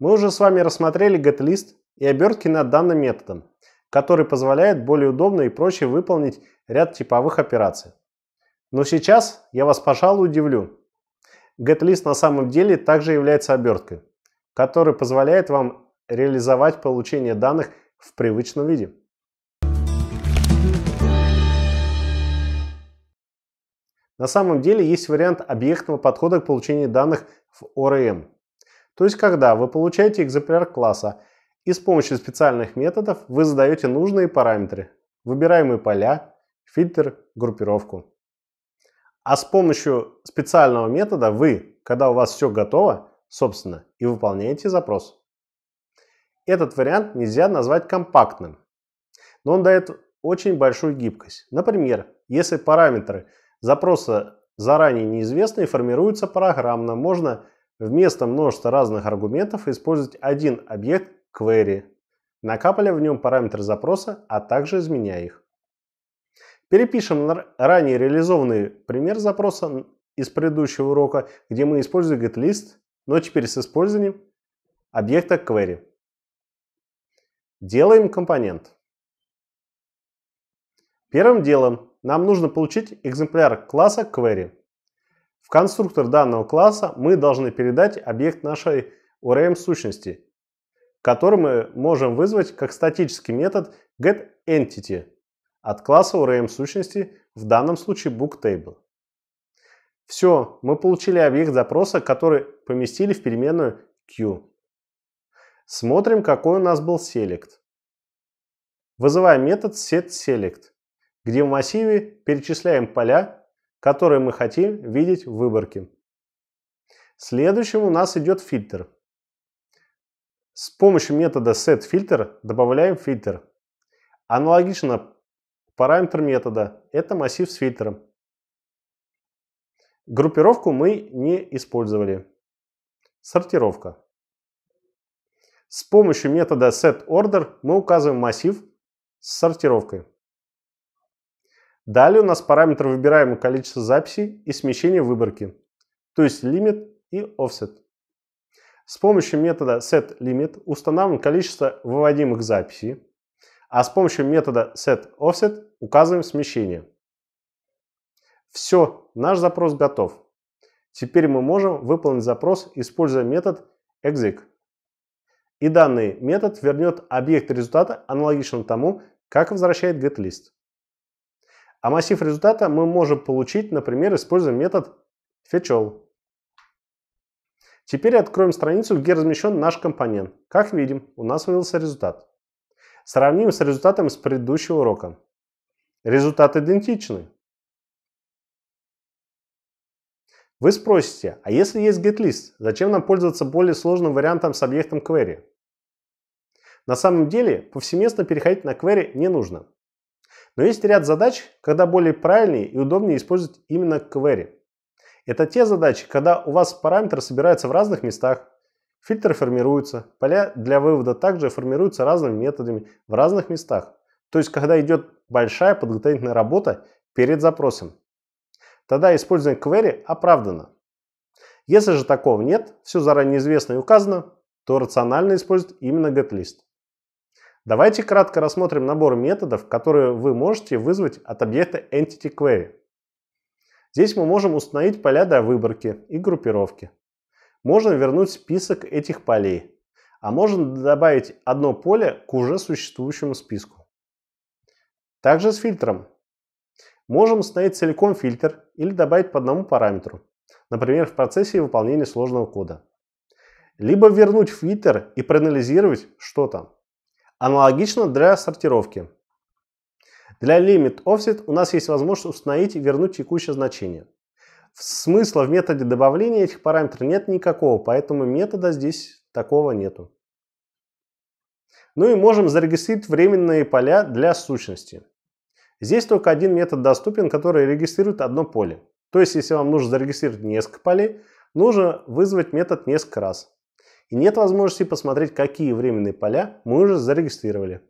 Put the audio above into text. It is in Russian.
Мы уже с вами рассмотрели getlist и обертки над данным методом, который позволяет более удобно и проще выполнить ряд типовых операций. Но сейчас я вас, пожалуй, удивлю. GetList на самом деле также является оберткой, которая позволяет вам реализовать получение данных в привычном виде. На самом деле есть вариант объектного подхода к получению данных в ORM – то есть когда вы получаете экземпляр класса и с помощью специальных методов вы задаете нужные параметры, выбираемые поля, фильтр, группировку. А с помощью специального метода вы, когда у вас все готово, собственно, и выполняете запрос. Этот вариант нельзя назвать компактным, но он дает очень большую гибкость. Например, если параметры запроса заранее неизвестны и формируются программно, можно Вместо множества разных аргументов использовать один объект query, накапливая в нем параметры запроса, а также изменяя их. Перепишем ранее реализованный пример запроса из предыдущего урока, где мы использовали getList, но теперь с использованием объекта query. Делаем компонент. Первым делом нам нужно получить экземпляр класса query. В конструктор данного класса мы должны передать объект нашей ORM сущности, который мы можем вызвать как статический метод getEntity от класса ORM сущности, в данном случае bookTable. Все, мы получили объект запроса, который поместили в переменную Q. Смотрим, какой у нас был select. Вызываем метод setSelect, где в массиве перечисляем поля, которые мы хотим видеть в выборке. Следующим у нас идет фильтр. С помощью метода setFilter добавляем фильтр. Аналогично параметр метода – это массив с фильтром. Группировку мы не использовали. Сортировка. С помощью метода setOrder мы указываем массив с сортировкой. Далее у нас параметр выбираемого количества записей и смещение выборки, то есть лимит и offset. С помощью метода setLimit устанавливаем количество выводимых записей, а с помощью метода setOffset указываем смещение. Все, наш запрос готов. Теперь мы можем выполнить запрос, используя метод exec. И данный метод вернет объект результата аналогично тому, как возвращает getList. А массив результата мы можем получить, например, используя метод fetchAll. Теперь откроем страницу, где размещен наш компонент. Как видим, у нас появился результат. Сравним с результатом с предыдущего урока. Результат идентичный. Вы спросите, а если есть GetList, зачем нам пользоваться более сложным вариантом с объектом query? На самом деле, повсеместно переходить на query не нужно. Но есть ряд задач, когда более правильнее и удобнее использовать именно query. Это те задачи, когда у вас параметры собираются в разных местах, фильтры формируются, поля для вывода также формируются разными методами в разных местах. То есть, когда идет большая подготовительная работа перед запросом. Тогда использование query оправдано. Если же такого нет, все заранее известно и указано, то рационально использовать именно getlist. Давайте кратко рассмотрим набор методов, которые вы можете вызвать от объекта Entity Query. Здесь мы можем установить поля для выборки и группировки. Можно вернуть список этих полей, а можно добавить одно поле к уже существующему списку. Также с фильтром. Можем установить целиком фильтр или добавить по одному параметру, например, в процессе выполнения сложного кода. Либо вернуть фильтр и проанализировать, что там. Аналогично для сортировки. Для limit offset у нас есть возможность установить и вернуть текущее значение. Смысла в методе добавления этих параметров нет никакого, поэтому метода здесь такого нету. Ну и можем зарегистрировать временные поля для сущности. Здесь только один метод доступен, который регистрирует одно поле. То есть, если вам нужно зарегистрировать несколько полей, нужно вызвать метод несколько раз и нет возможности посмотреть, какие временные поля мы уже зарегистрировали.